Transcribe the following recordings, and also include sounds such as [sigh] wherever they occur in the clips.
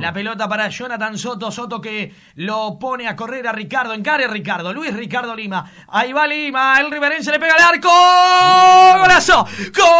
La pelota para Jonathan Soto, Soto que lo pone a correr a Ricardo, encare Ricardo, Luis Ricardo Lima, ahí va Lima, el riverense le pega al arco, golazo, gol,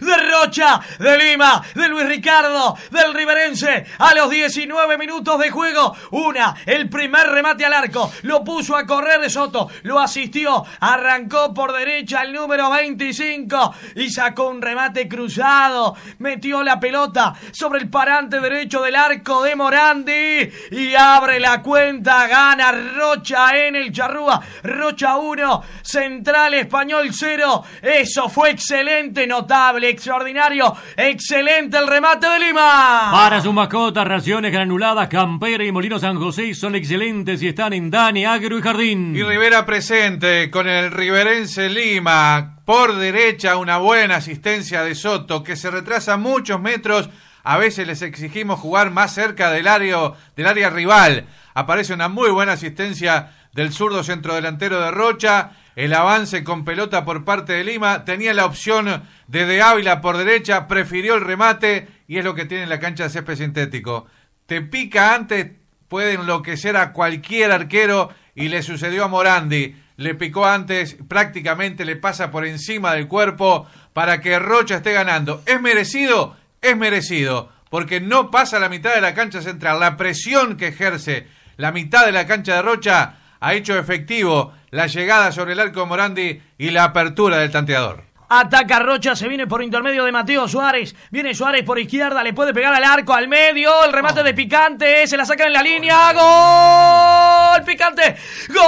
de Rocha, de Lima, de Luis Ricardo, del Riverense, a los 19 minutos de juego. Una, el primer remate al arco, lo puso a correr de Soto, lo asistió, arrancó por derecha el número 25 y sacó un remate cruzado, metió la pelota sobre el parante derecho del arco de Morandi y abre la cuenta, gana Rocha en el Charrúa, Rocha 1, Central Español 0, eso fue excelente, notable, extraordinario, excelente el remate de Lima. Para sus mascotas, raciones granuladas, campera y molino San José son excelentes y están en Dani, Agro y Jardín. Y Rivera presente con el riverense Lima. Por derecha, una buena asistencia de Soto que se retrasa muchos metros. A veces les exigimos jugar más cerca del área, del área rival. Aparece una muy buena asistencia del zurdo centrodelantero de Rocha el avance con pelota por parte de Lima, tenía la opción de De Ávila por derecha, prefirió el remate y es lo que tiene en la cancha de césped sintético. Te pica antes, puede enloquecer a cualquier arquero y le sucedió a Morandi. Le picó antes, prácticamente le pasa por encima del cuerpo para que Rocha esté ganando. ¿Es merecido? Es merecido, porque no pasa la mitad de la cancha central. La presión que ejerce la mitad de la cancha de Rocha ha hecho efectivo la llegada sobre el arco Morandi y la apertura del tanteador. Ataca Rocha, se viene por intermedio de Mateo Suárez. Viene Suárez por izquierda, le puede pegar al arco, al medio. El remate ah. de Picante, se la sacan en la línea. ¡Gol! ¡Picante! ¡Gol!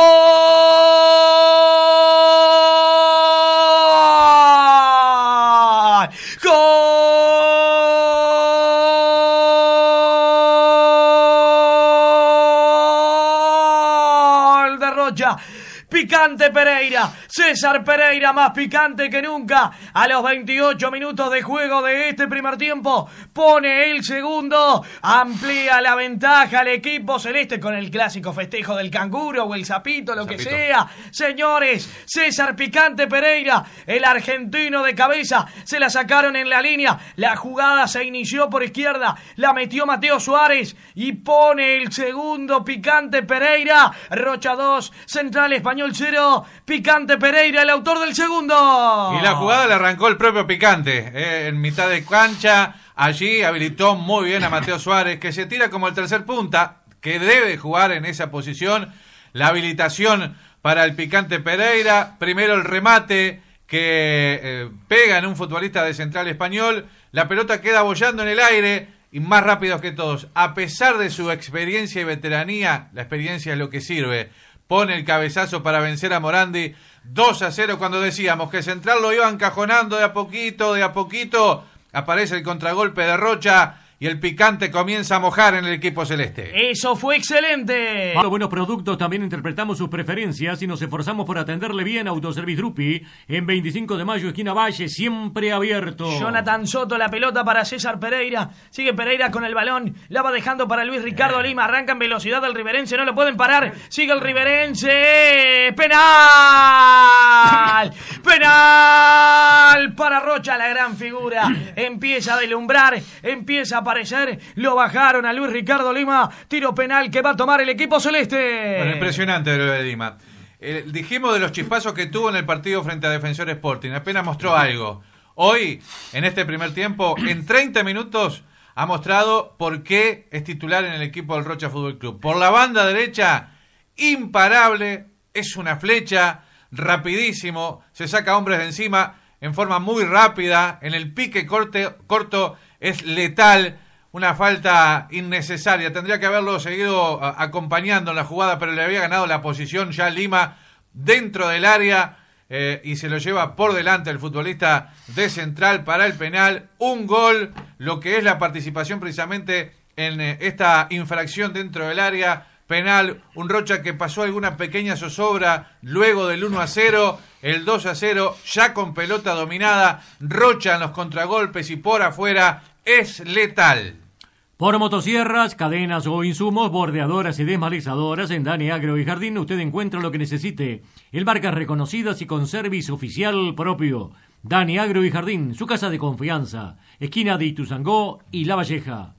job. Picante Pereira. César Pereira más picante que nunca. A los 28 minutos de juego de este primer tiempo pone el segundo. Amplía la ventaja al equipo celeste con el clásico festejo del canguro o el zapito, lo que sea. Señores, César Picante Pereira, el argentino de cabeza, se la sacaron en la línea. La jugada se inició por izquierda. La metió Mateo Suárez y pone el segundo Picante Pereira. Rocha 2, Central Español. Picante Pereira, el autor del segundo. Y la jugada la arrancó el propio Picante, eh, en mitad de cancha. Allí habilitó muy bien a Mateo Suárez, que se tira como el tercer punta, que debe jugar en esa posición. La habilitación para el Picante Pereira. Primero el remate que eh, pega en un futbolista de Central Español. La pelota queda bollando en el aire y más rápido que todos. A pesar de su experiencia y veteranía, la experiencia es lo que sirve pone el cabezazo para vencer a Morandi 2 a 0 cuando decíamos que Central lo iba encajonando de a poquito, de a poquito, aparece el contragolpe de Rocha y el picante comienza a mojar en el equipo celeste. ¡Eso fue excelente! Para buenos productos también interpretamos sus preferencias y nos esforzamos por atenderle bien a Autoservice Drupi en 25 de mayo, esquina Valle, siempre abierto. Jonathan Soto, la pelota para César Pereira. Sigue Pereira con el balón, la va dejando para Luis Ricardo eh. Lima. Arranca en velocidad el riverense, no lo pueden parar. Sigue el riverense. ¡Penal! [laughs] ¡Penal! Para Rocha, la gran figura. Empieza a deslumbrar, empieza a ayer Lo bajaron a Luis Ricardo Lima. Tiro penal que va a tomar el equipo celeste. impresionante Lima. dijimos de los chispazos que tuvo en el partido frente a Defensor Sporting. Apenas mostró algo. Hoy, en este primer tiempo, en 30 minutos, ha mostrado por qué es titular en el equipo del Rocha Fútbol Club. Por la banda derecha, imparable, es una flecha, rapidísimo, se saca hombres de encima en forma muy rápida, en el pique corte, corto es letal, una falta innecesaria. Tendría que haberlo seguido acompañando en la jugada, pero le había ganado la posición ya Lima dentro del área eh, y se lo lleva por delante el futbolista de Central para el penal. Un gol, lo que es la participación precisamente en eh, esta infracción dentro del área penal, un Rocha que pasó alguna pequeña zozobra luego del 1 a 0, el 2 a 0 ya con pelota dominada, Rocha en los contragolpes y por afuera es letal. Por motosierras, cadenas o insumos, bordeadoras y desmalizadoras en Dani Agro y Jardín usted encuentra lo que necesite El marca reconocidas y con servicio oficial propio. Dani Agro y Jardín, su casa de confianza, esquina de Ituzangó y La Valleja.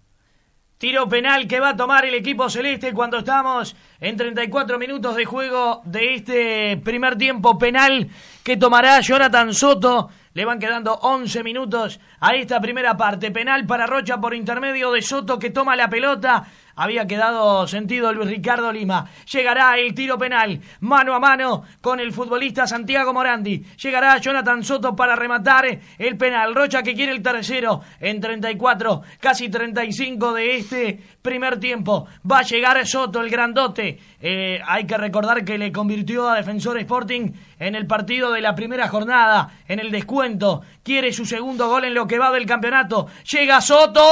Tiro penal que va a tomar el equipo celeste cuando estamos en 34 minutos de juego de este primer tiempo penal que tomará Jonathan Soto. Le van quedando 11 minutos a esta primera parte. Penal para Rocha por intermedio de Soto que toma la pelota. Había quedado sentido Luis Ricardo Lima. Llegará el tiro penal, mano a mano con el futbolista Santiago Morandi. Llegará Jonathan Soto para rematar el penal. Rocha que quiere el tercero en 34, casi 35 de este primer tiempo. Va a llegar Soto, el grandote. Eh, hay que recordar que le convirtió a Defensor Sporting en el partido de la primera jornada, en el descuento. Quiere su segundo gol en lo que va del campeonato. Llega Soto.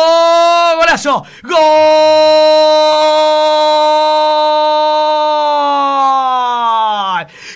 Golazo. Gol.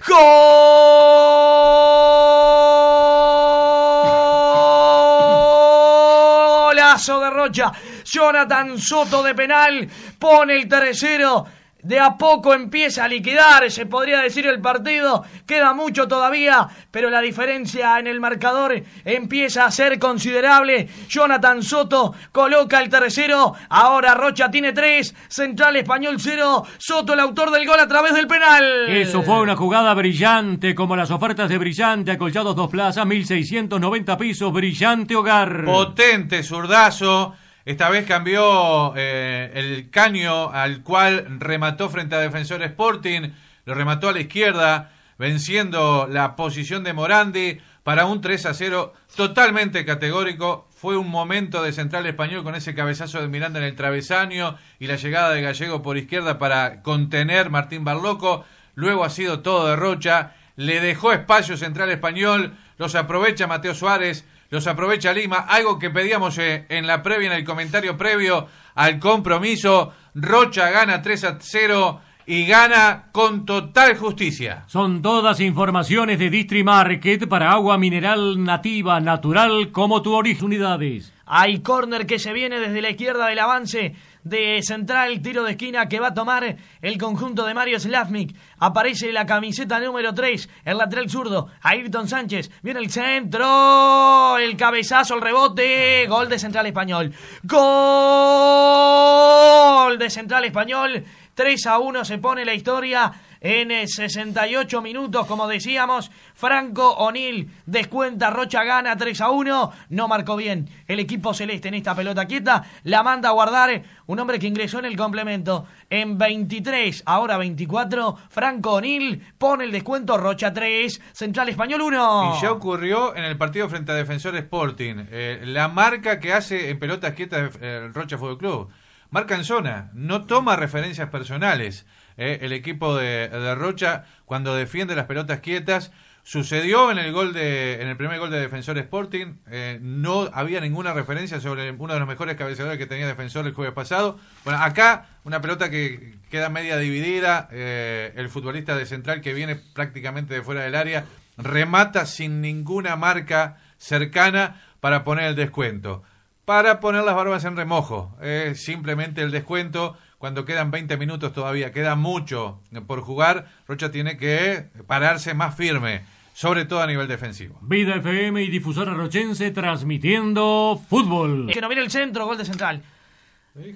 ¡Golazo de Rocha! Jonathan Soto de penal pone el tercero de a poco empieza a liquidar, se podría decir, el partido. Queda mucho todavía, pero la diferencia en el marcador empieza a ser considerable. Jonathan Soto coloca el tercero. Ahora Rocha tiene tres. Central Español cero. Soto, el autor del gol a través del penal. Eso fue una jugada brillante, como las ofertas de Brillante. Acolchados dos plazas, 1690 pisos. Brillante hogar. Potente zurdazo. Esta vez cambió eh, el caño al cual remató frente a Defensor Sporting, lo remató a la izquierda, venciendo la posición de Morandi para un 3 a 0 totalmente categórico. Fue un momento de Central Español con ese cabezazo de Miranda en el travesaño y la llegada de Gallego por izquierda para contener Martín Barloco. Luego ha sido todo derrocha, Le dejó espacio Central Español. Los aprovecha Mateo Suárez los aprovecha Lima, algo que pedíamos eh, en la previa, en el comentario previo al compromiso. Rocha gana 3 a 0 y gana con total justicia. Son todas informaciones de Market para agua mineral nativa, natural, como tu origen. Unidades. Hay córner que se viene desde la izquierda del avance de central, tiro de esquina que va a tomar el conjunto de Mario Slavnik. Aparece la camiseta número 3, el lateral zurdo, Ayrton Sánchez. Viene el centro, el cabezazo, el rebote, gol de central español. Gol de central español. 3 a 1 se pone la historia en 68 eh, minutos, como decíamos. Franco O'Neill descuenta, Rocha gana 3 a 1. No marcó bien el equipo celeste en esta pelota quieta. La manda a guardar eh, un hombre que ingresó en el complemento en 23, ahora 24. Franco O'Neill pone el descuento, Rocha 3, Central Español 1. Y ya ocurrió en el partido frente a Defensor Sporting. Eh, la marca que hace en pelotas quietas el Rocha Fútbol Club marca en zona, no toma referencias personales. ¿eh? el equipo de, Rocha, cuando defiende las pelotas quietas, sucedió en el gol de, en el primer gol de Defensor Sporting, eh, no había ninguna referencia sobre uno de los mejores cabeceadores que tenía Defensor el jueves pasado. Bueno, acá una pelota que queda media dividida, eh, el futbolista de central que viene prácticamente de fuera del área remata sin ninguna marca cercana para poner el descuento para poner las barbas en remojo. simplemente el descuento cuando quedan 20 minutos todavía, queda mucho por jugar. Rocha tiene que pararse más firme, sobre todo a nivel defensivo. Vida FM y Difusora Rochense transmitiendo fútbol. Que no viene el centro, gol de central.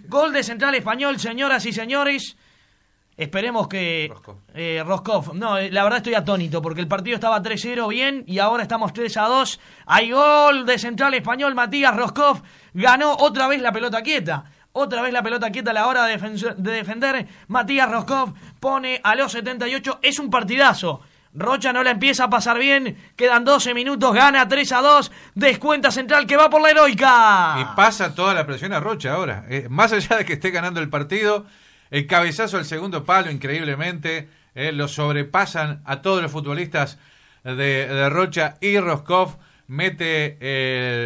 Gol de central español, señoras y señores. Esperemos que. Roscoff. Eh, no, eh, la verdad estoy atónito porque el partido estaba 3-0 bien y ahora estamos 3-2. Hay gol de Central Español. Matías Roscoff ganó otra vez la pelota quieta. Otra vez la pelota quieta a la hora de, defender. Matías Roscoff pone a los 78. Es un partidazo. Rocha no la empieza a pasar bien. Quedan 12 minutos. Gana 3 a 2. Descuenta central que va por la heroica. Y pasa toda la presión a Rocha ahora. Eh, más allá de que esté ganando el partido, el cabezazo al segundo palo, increíblemente, eh, lo sobrepasan a todos los futbolistas de, Rocha y Roscoff. Mete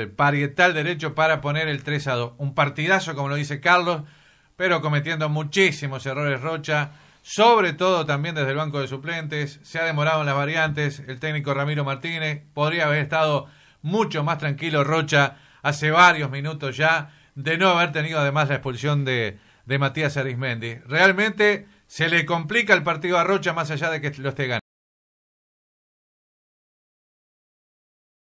el parietal derecho para poner el 3 a 2. Un partidazo, como lo dice Carlos, pero cometiendo muchísimos errores Rocha, sobre todo también desde el banco de suplentes. Se ha demorado en las variantes. El técnico Ramiro Martínez podría haber estado mucho más tranquilo Rocha hace varios minutos ya, de no haber tenido además la expulsión de, de Matías Arismendi. Realmente se le complica el partido a Rocha más allá de que lo esté ganando.